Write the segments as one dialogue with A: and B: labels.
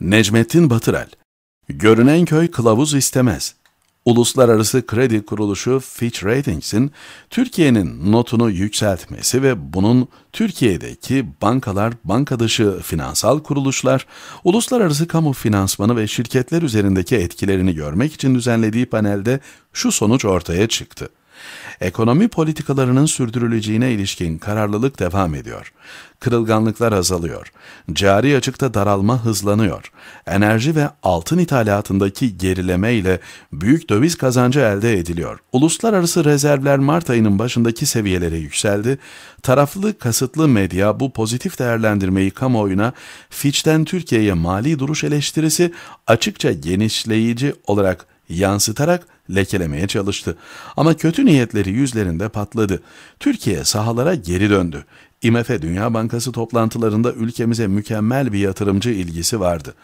A: Necmettin Batırel, Görünen köy kılavuz istemez. Uluslararası kredi kuruluşu Fitch Ratings'in Türkiye'nin notunu yükseltmesi ve bunun Türkiye'deki bankalar, bankadışı finansal kuruluşlar, uluslararası kamu finansmanı ve şirketler üzerindeki etkilerini görmek için düzenlediği panelde şu sonuç ortaya çıktı. Ekonomi politikalarının sürdürüleceğine ilişkin kararlılık devam ediyor. Kırılganlıklar azalıyor. Cari açıkta daralma hızlanıyor. Enerji ve altın ithalatındaki gerileme ile büyük döviz kazancı elde ediliyor. Uluslararası rezervler Mart ayının başındaki seviyelere yükseldi. Taraflı kasıtlı medya bu pozitif değerlendirmeyi kamuoyuna Fitch'ten Türkiye'ye mali duruş eleştirisi açıkça genişleyici olarak yansıtarak lekelemeye çalıştı. Ama kötü niyetleri yüzlerinde patladı. Türkiye sahalara geri döndü. IMF Dünya Bankası toplantılarında ülkemize mükemmel bir yatırımcı ilgisi vardı.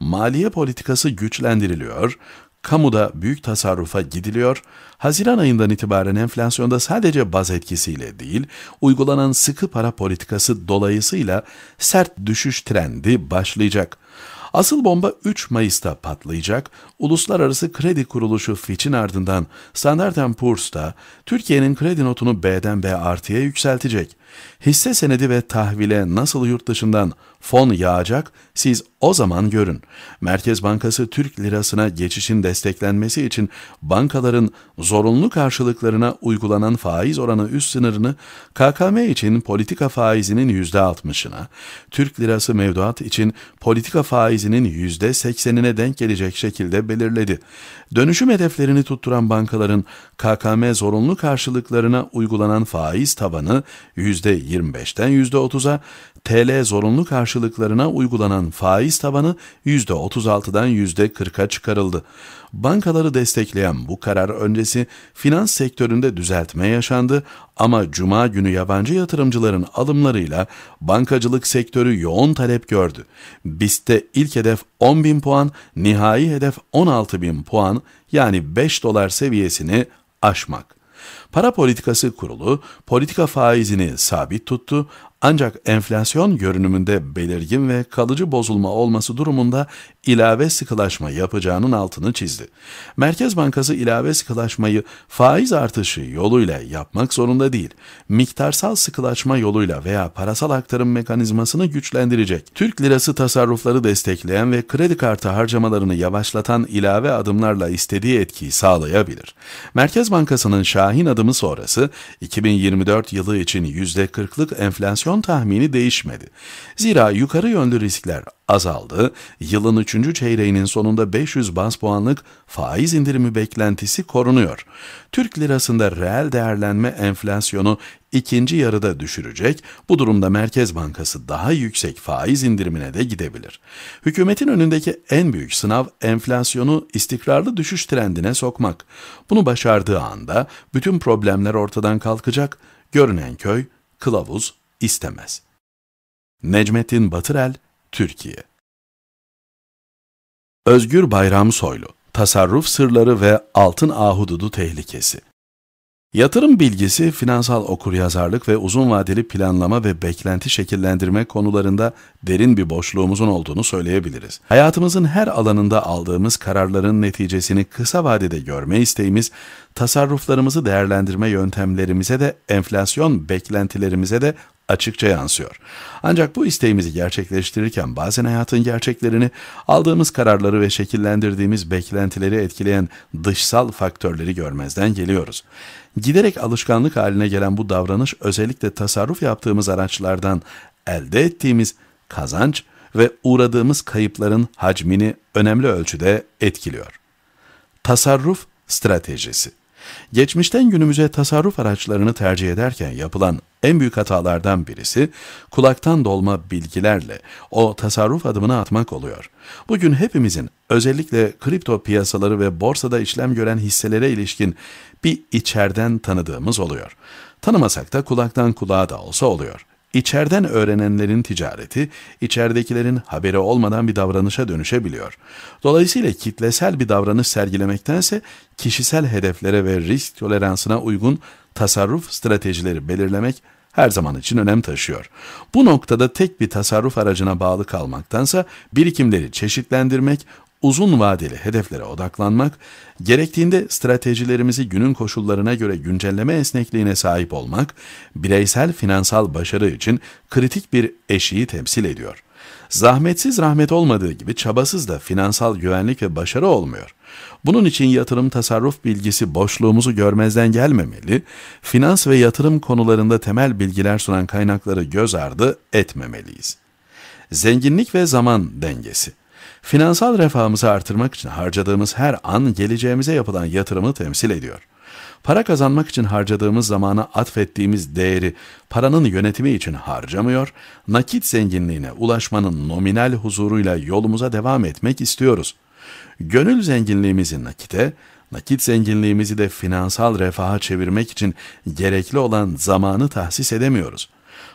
A: Maliye politikası güçlendiriliyor, kamuda büyük tasarrufa gidiliyor, Haziran ayından itibaren enflasyonda sadece baz etkisiyle değil, uygulanan sıkı para politikası dolayısıyla sert düşüş trendi başlayacak. Asıl bomba 3 Mayıs'ta patlayacak. Uluslararası Kredi Kuruluşu Fitch'in ardından Standard Poor's da Türkiye'nin kredi notunu B'den B artıya yükseltecek. Hisse senedi ve tahvile nasıl yurt dışından fon yağacak siz o zaman görün. Merkez Bankası Türk lirasına geçişin desteklenmesi için bankaların zorunlu karşılıklarına uygulanan faiz oranı üst sınırını KKM için politika faizinin %60'ına, Türk lirası mevduat için politika faizinin %80'ine denk gelecek şekilde belirledi. Dönüşüm hedeflerini tutturan bankaların KKM zorunlu karşılıklarına uygulanan faiz tabanı %25'ten %30'a, TL zorunlu karşılıklarına uygulanan faiz tabanı %36'dan %40'a çıkarıldı. Bankaları destekleyen bu karar öncesi finans sektöründe düzeltme yaşandı ama cuma günü yabancı yatırımcıların alımlarıyla bankacılık sektörü yoğun talep gördü. BIST'te ilk hedef 10 bin puan, nihai hedef 16 bin puan yani 5 dolar seviyesini aşmak. Para politikası kurulu politika faizini sabit tuttu ancak enflasyon görünümünde belirgin ve kalıcı bozulma olması durumunda ilave sıkılaşma yapacağının altını çizdi. Merkez Bankası ilave sıkılaşmayı faiz artışı yoluyla yapmak zorunda değil, miktarsal sıkılaşma yoluyla veya parasal aktarım mekanizmasını güçlendirecek. Türk lirası tasarrufları destekleyen ve kredi kartı harcamalarını yavaşlatan ilave adımlarla istediği etkiyi sağlayabilir. Merkez Bankası'nın şahin adım adımı sonrası 2024 yılı için %40'lık enflasyon tahmini değişmedi. Zira yukarı yönlü riskler azaldı, yılın 3. çeyreğinin sonunda 500 bas puanlık faiz indirimi beklentisi korunuyor. Türk lirasında reel değerlenme enflasyonu ikinci yarıda düşürecek. Bu durumda Merkez Bankası daha yüksek faiz indirimine de gidebilir. Hükümetin önündeki en büyük sınav enflasyonu istikrarlı düşüş trendine sokmak. Bunu başardığı anda bütün problemler ortadan kalkacak. Görünen köy kılavuz istemez. Necmettin Batırel, Türkiye Özgür Bayram Soylu Tasarruf Sırları ve Altın Ahududu Tehlikesi Yatırım bilgisi, finansal okuryazarlık ve uzun vadeli planlama ve beklenti şekillendirme konularında derin bir boşluğumuzun olduğunu söyleyebiliriz. Hayatımızın her alanında aldığımız kararların neticesini kısa vadede görme isteğimiz, tasarruflarımızı değerlendirme yöntemlerimize de, enflasyon beklentilerimize de açıkça yansıyor. Ancak bu isteğimizi gerçekleştirirken bazen hayatın gerçeklerini, aldığımız kararları ve şekillendirdiğimiz beklentileri etkileyen dışsal faktörleri görmezden geliyoruz. Giderek alışkanlık haline gelen bu davranış özellikle tasarruf yaptığımız araçlardan elde ettiğimiz kazanç ve uğradığımız kayıpların hacmini önemli ölçüde etkiliyor. Tasarruf stratejisi Geçmişten günümüze tasarruf araçlarını tercih ederken yapılan en büyük hatalardan birisi kulaktan dolma bilgilerle o tasarruf adımını atmak oluyor. Bugün hepimizin özellikle kripto piyasaları ve borsada işlem gören hisselere ilişkin bir içerden tanıdığımız oluyor. Tanımasak da kulaktan kulağa da olsa oluyor. İçeriden öğrenenlerin ticareti, içeridekilerin haberi olmadan bir davranışa dönüşebiliyor. Dolayısıyla kitlesel bir davranış sergilemektense kişisel hedeflere ve risk toleransına uygun tasarruf stratejileri belirlemek her zaman için önem taşıyor. Bu noktada tek bir tasarruf aracına bağlı kalmaktansa birikimleri çeşitlendirmek, uzun vadeli hedeflere odaklanmak, gerektiğinde stratejilerimizi günün koşullarına göre güncelleme esnekliğine sahip olmak, bireysel finansal başarı için kritik bir eşiği temsil ediyor. Zahmetsiz rahmet olmadığı gibi çabasız da finansal güvenlik ve başarı olmuyor. Bunun için yatırım tasarruf bilgisi boşluğumuzu görmezden gelmemeli, finans ve yatırım konularında temel bilgiler sunan kaynakları göz ardı etmemeliyiz. Zenginlik ve zaman dengesi Finansal refahımızı artırmak için harcadığımız her an geleceğimize yapılan yatırımı temsil ediyor. Para kazanmak için harcadığımız zamana atfettiğimiz değeri paranın yönetimi için harcamıyor, nakit zenginliğine ulaşmanın nominal huzuruyla yolumuza devam etmek istiyoruz. Gönül zenginliğimizi nakite, nakit zenginliğimizi de finansal refaha çevirmek için gerekli olan zamanı tahsis edemiyoruz.''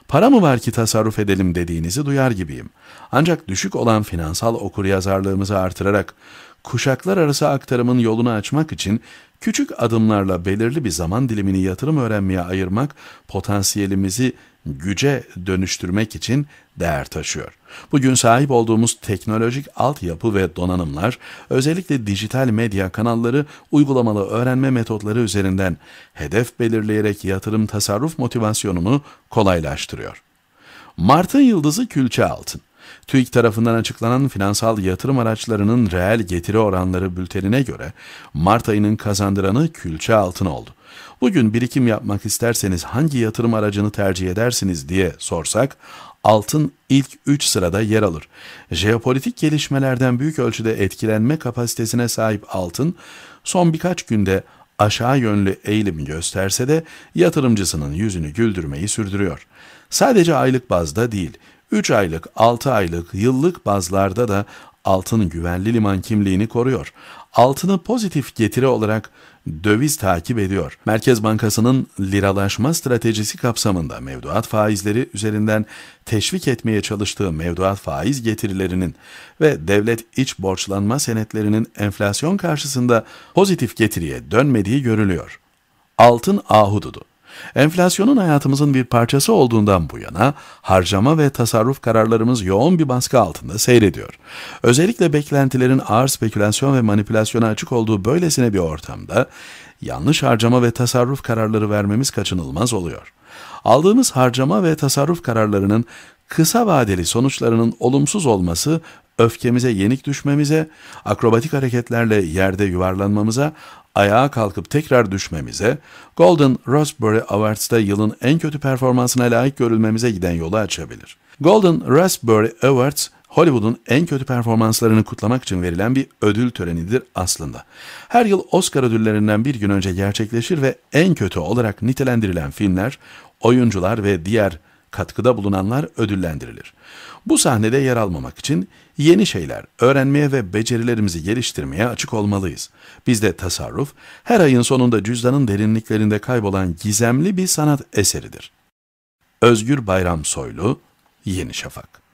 A: Para mı var ki tasarruf edelim dediğinizi duyar gibiyim. Ancak düşük olan finansal okuryazarlığımızı artırarak kuşaklar arası aktarımın yolunu açmak için küçük adımlarla belirli bir zaman dilimini yatırım öğrenmeye ayırmak potansiyelimizi güce dönüştürmek için değer taşıyor. Bugün sahip olduğumuz teknolojik altyapı ve donanımlar, özellikle dijital medya kanalları, uygulamalı öğrenme metotları üzerinden hedef belirleyerek yatırım tasarruf motivasyonunu kolaylaştırıyor. Martı yıldızı külçe altın. TÜİK tarafından açıklanan finansal yatırım araçlarının reel getiri oranları bültenine göre Mart ayının kazandıranı külçe altın oldu. Bugün birikim yapmak isterseniz hangi yatırım aracını tercih edersiniz diye sorsak altın ilk 3 sırada yer alır. Jeopolitik gelişmelerden büyük ölçüde etkilenme kapasitesine sahip altın son birkaç günde aşağı yönlü eğilim gösterse de yatırımcısının yüzünü güldürmeyi sürdürüyor. Sadece aylık bazda değil, 3 aylık, 6 aylık, yıllık bazlarda da altın güvenli liman kimliğini koruyor. Altını pozitif getiri olarak döviz takip ediyor. Merkez Bankası'nın liralaşma stratejisi kapsamında mevduat faizleri üzerinden teşvik etmeye çalıştığı mevduat faiz getirilerinin ve devlet iç borçlanma senetlerinin enflasyon karşısında pozitif getiriye dönmediği görülüyor. Altın ahududu Enflasyonun hayatımızın bir parçası olduğundan bu yana harcama ve tasarruf kararlarımız yoğun bir baskı altında seyrediyor. Özellikle beklentilerin ağır spekülasyon ve manipülasyona açık olduğu böylesine bir ortamda yanlış harcama ve tasarruf kararları vermemiz kaçınılmaz oluyor. Aldığımız harcama ve tasarruf kararlarının kısa vadeli sonuçlarının olumsuz olması öfkemize yenik düşmemize, akrobatik hareketlerle yerde yuvarlanmamıza, ayağa kalkıp tekrar düşmemize, Golden Raspberry Awards'ta yılın en kötü performansına layık görülmemize giden yolu açabilir. Golden Raspberry Awards, Hollywood'un en kötü performanslarını kutlamak için verilen bir ödül törenidir aslında. Her yıl Oscar ödüllerinden bir gün önce gerçekleşir ve en kötü olarak nitelendirilen filmler, oyuncular ve diğer katkıda bulunanlar ödüllendirilir. Bu sahnede yer almamak için yeni şeyler öğrenmeye ve becerilerimizi geliştirmeye açık olmalıyız. Bizde tasarruf, her ayın sonunda cüzdanın derinliklerinde kaybolan gizemli bir sanat eseridir. Özgür Bayram Soylu, Yeni Şafak